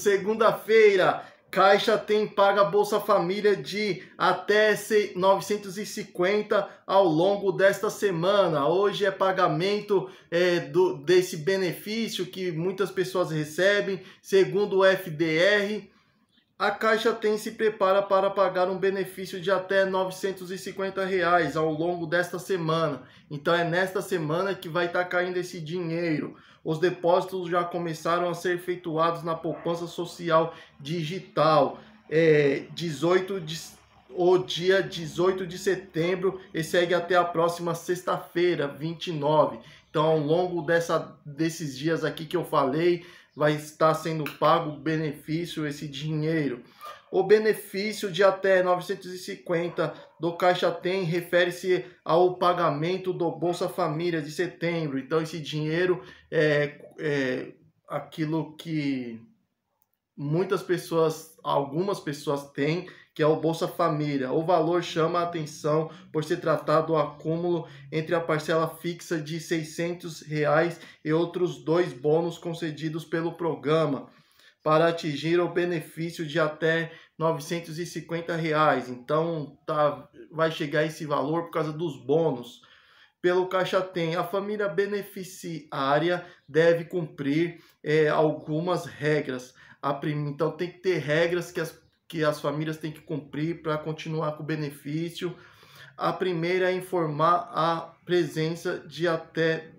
segunda-feira. Caixa tem paga Bolsa Família de até 950 ao longo desta semana. Hoje é pagamento é, do, desse benefício que muitas pessoas recebem, segundo o FDR. A Caixa Tem se prepara para pagar um benefício de até R$ 950 reais ao longo desta semana. Então é nesta semana que vai estar tá caindo esse dinheiro. Os depósitos já começaram a ser efetuados na poupança social digital. É 18 de o dia 18 de setembro e segue até a próxima sexta-feira, 29. Então, ao longo dessa, desses dias aqui que eu falei, vai estar sendo pago benefício, esse dinheiro. O benefício de até 950 do Caixa Tem refere-se ao pagamento do Bolsa Família de setembro. Então, esse dinheiro é, é aquilo que muitas pessoas, algumas pessoas têm, que é o Bolsa Família. O valor chama a atenção por ser tratado o acúmulo entre a parcela fixa de R$ 600 reais e outros dois bônus concedidos pelo programa para atingir o benefício de até 950 reais. Então tá, vai chegar esse valor por causa dos bônus. Pelo Caixa Tem, a família beneficiária deve cumprir é, algumas regras a prim... Então tem que ter regras que as, que as famílias têm que cumprir para continuar com o benefício. A primeira é informar a presença de até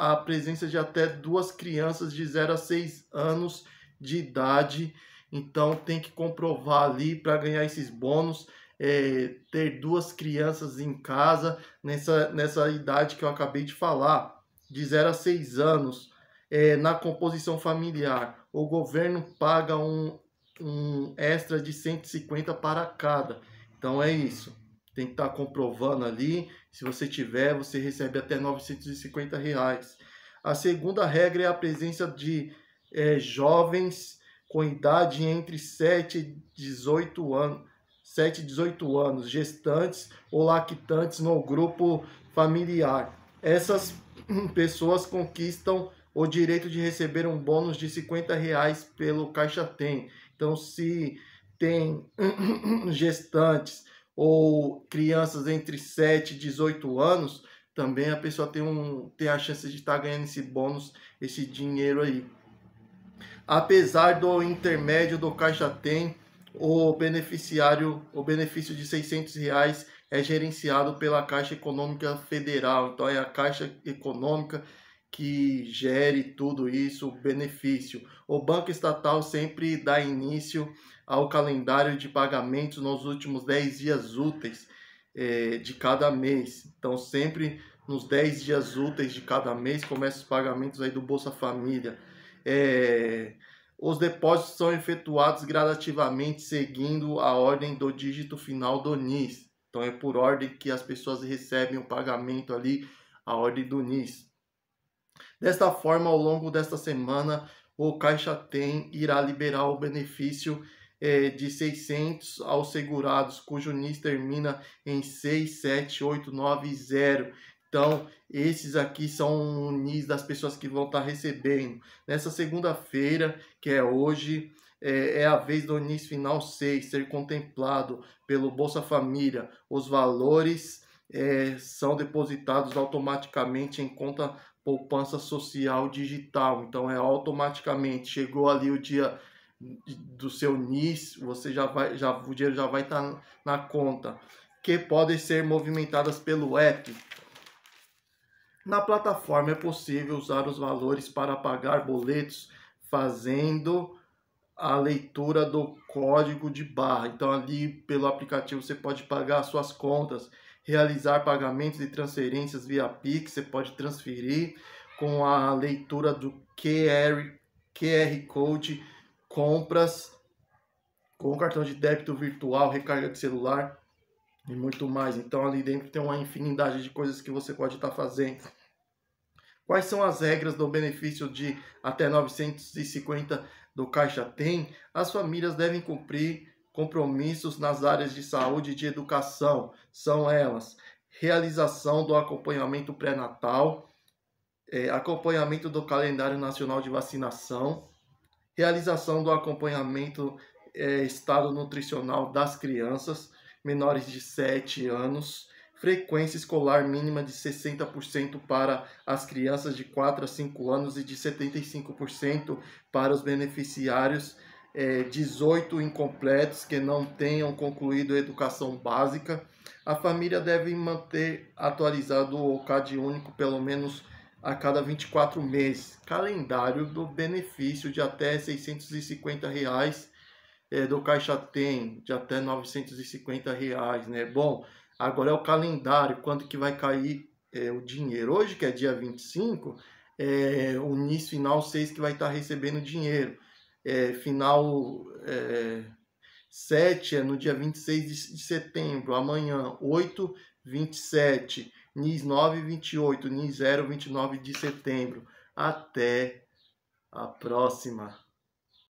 a presença de até duas crianças de 0 a 6 anos de idade. Então tem que comprovar ali para ganhar esses bônus. É, ter duas crianças em casa nessa, nessa idade que eu acabei de falar, de 0 a 6 anos, é, na composição familiar o governo paga um, um extra de 150 para cada. Então é isso. Tem que estar tá comprovando ali. Se você tiver, você recebe até 950 reais. A segunda regra é a presença de é, jovens com idade entre 7 e 18 anos. 7 e 18 anos, gestantes ou lactantes no grupo familiar. Essas pessoas conquistam o direito de receber um bônus de 50 reais pelo Caixa Tem. Então, se tem gestantes ou crianças entre 7 e 18 anos, também a pessoa tem, um, tem a chance de estar tá ganhando esse bônus, esse dinheiro aí. Apesar do intermédio do Caixa Tem, o beneficiário, o benefício de 600 reais é gerenciado pela Caixa Econômica Federal. Então é a Caixa Econômica Federal que gere tudo isso, benefício. O Banco Estatal sempre dá início ao calendário de pagamentos nos últimos 10 dias úteis eh, de cada mês. Então, sempre nos 10 dias úteis de cada mês começam os pagamentos aí do Bolsa Família. Eh, os depósitos são efetuados gradativamente seguindo a ordem do dígito final do NIS. Então, é por ordem que as pessoas recebem o pagamento ali, a ordem do NIS. Desta forma, ao longo desta semana, o Caixa Tem irá liberar o benefício é, de 600 aos segurados cujo NIS termina em 67890. Então, esses aqui são o NIS das pessoas que vão estar recebendo. Nessa segunda-feira, que é hoje, eh, é, a vez do NIS Final 6 ser contemplado pelo Bolsa Família. Os valores é, são depositados automaticamente em conta poupança social digital. Então é automaticamente chegou ali o dia do seu NIS, você já vai, já o dinheiro já vai estar tá na conta, que podem ser movimentadas pelo app. Na plataforma é possível usar os valores para pagar boletos fazendo a leitura do código de barra. Então ali pelo aplicativo você pode pagar suas contas realizar pagamentos e transferências via Pix, você pode transferir com a leitura do QR, QR Code, compras com cartão de débito virtual, recarga de celular e muito mais. Então ali dentro tem uma infinidade de coisas que você pode estar tá fazendo. Quais são as regras do benefício de até 950 do Caixa Tem? As famílias devem cumprir compromissos nas áreas de saúde e de educação são elas: realização do acompanhamento pré-natal, é, acompanhamento do calendário nacional de vacinação, realização do acompanhamento é, estado nutricional das crianças menores de 7 anos, frequência escolar mínima de 60% para as crianças de 4 a 5 anos e de 75% para os beneficiários é, 18 incompletos que não tenham concluído a educação básica, a família deve manter atualizado o CAD único pelo menos a cada 24 meses, calendário do benefício de até R$ 650 reais, é, do Caixa Tem, de até R$ 950 reais, né? Bom, agora é o calendário, quando que vai cair é, o dinheiro. Hoje, que é dia 25, é o NIS final 6 que vai estar tá recebendo dinheiro é, final é, 7 é no dia 26 de setembro, amanhã 8, 27, NIS 9, 28, NIS 0, 29 de setembro. Até a próxima!